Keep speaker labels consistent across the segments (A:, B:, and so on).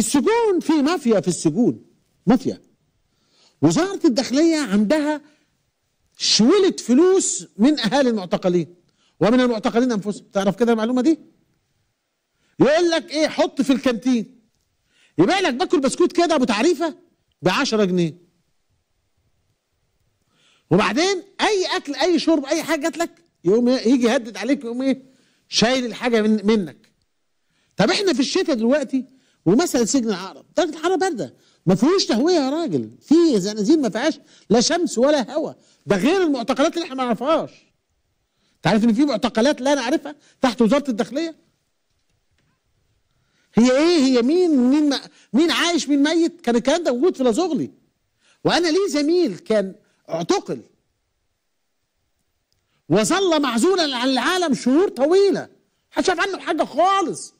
A: في السجون في مافيا في السجون مافيا وزارة الداخلية عندها شولة فلوس من أهالي المعتقلين ومن المعتقلين أنفسهم تعرف كده المعلومة دي يقول لك إيه حط في الكانتين يبقى لك باكل بسكوت كده أبو تعريفة ب 10 جنيه وبعدين أي أكل أي شرب أي حاجة جات لك يقوم إيه؟ يجي يهدد عليك يقوم إيه شايل الحاجة من منك طب إحنا في الشتاء دلوقتي ومثل سجن العقرب درجه الحراره بارده ما فيهوش تهويه يا راجل في زنازين ما فيهاش لا شمس ولا هواء ده غير المعتقلات اللي احنا ما نعرفهاش انت عارف ان في معتقلات لا نعرفها تحت وزاره الداخليه هي ايه هي مين مين مين عايش مين ميت كان الكلام ده موجود في لازغلي وانا ليه زميل كان اعتقل وظل معزولا عن العالم شهور طويله محدش عارف عنه حاجه خالص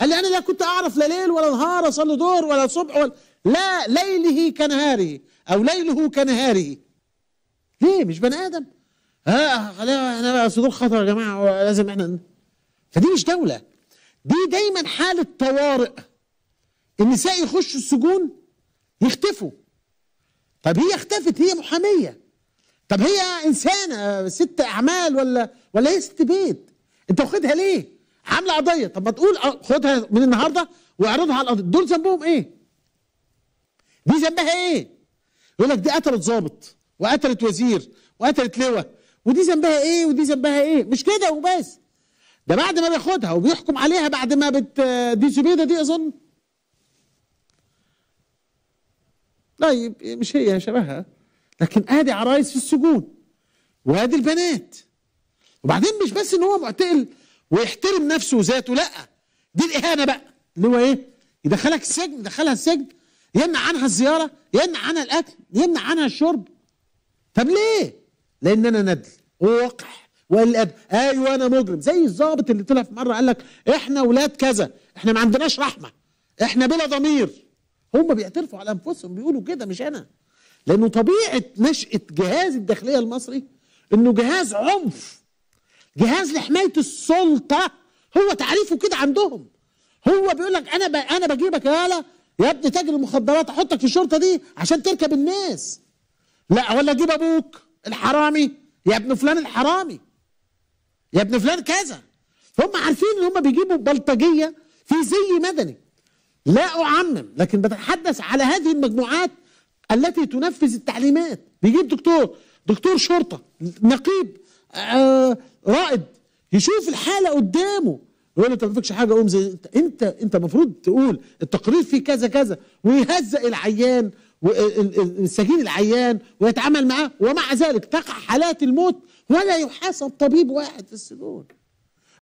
A: قال لي أنا لا كنت أعرف لا ليل ولا نهار أصلي ظهر ولا صبح ولا لا ليله كنهاره أو ليله كنهاره ليه مش بني آدم ها آه احنا صدور خطر يا جماعة لازم احنا فدي مش دولة دي دايما حالة طوارئ النساء يخشوا السجون يختفوا طب هي اختفت هي محامية طب هي إنسانة آه، ست أعمال ولا ولا هي ست بيت أنت واخدها ليه؟ عامله قضيه طب ما تقول آه، خدها من النهارده واعرضها على القضيه دول ذنبهم ايه؟ دي ذنبها ايه؟ يقول لك دي قتلت ظابط وقتلت وزير وقتلت لواء ودي ذنبها ايه ودي ذنبها ايه؟ مش كده وبس ده بعد ما بياخدها وبيحكم عليها بعد ما بت آه، دي زبيده دي اظن طيب مش هي شبهها لكن ادي عرايس في السجون وادي البنات وبعدين مش بس ان هو معتقل ويحترم نفسه وذاته لا دي الاهانه بقى اللي هو ايه يدخلك السجن يدخلها السجن يمنع عنها الزياره يمنع عنها الاكل يمنع عنها الشرب طب ليه لان انا ندل ووقح والأب ايوه انا مجرم زي الظابط اللي طلع في مره قال لك احنا ولاد كذا احنا ما عندناش رحمه احنا بلا ضمير هم بيعترفوا على انفسهم بيقولوا كده مش انا لانه طبيعه نشاه جهاز الداخليه المصري انه جهاز عنف جهاز لحمايه السلطه هو تعريفه كده عندهم هو بيقول لك انا انا بجيبك يالا يا ابن تاجر المخدرات احطك في الشرطه دي عشان تركب الناس لا ولا اجيب ابوك الحرامي يا ابن فلان الحرامي يا ابن فلان كذا فهم عارفين ان هم بيجيبوا بلطجيه في زي مدني لا اعمم لكن بتحدث على هذه المجموعات التي تنفذ التعليمات بيجيب دكتور دكتور شرطه نقيب آه، رائد يشوف الحاله قدامه يقول له انت ما فيكش حاجه قوم زي انت انت المفروض تقول التقرير فيه كذا كذا ويهزق العيان السجين العيان ويتعامل معاه ومع ذلك تقع حالات الموت ولا يحاسب طبيب واحد في السجون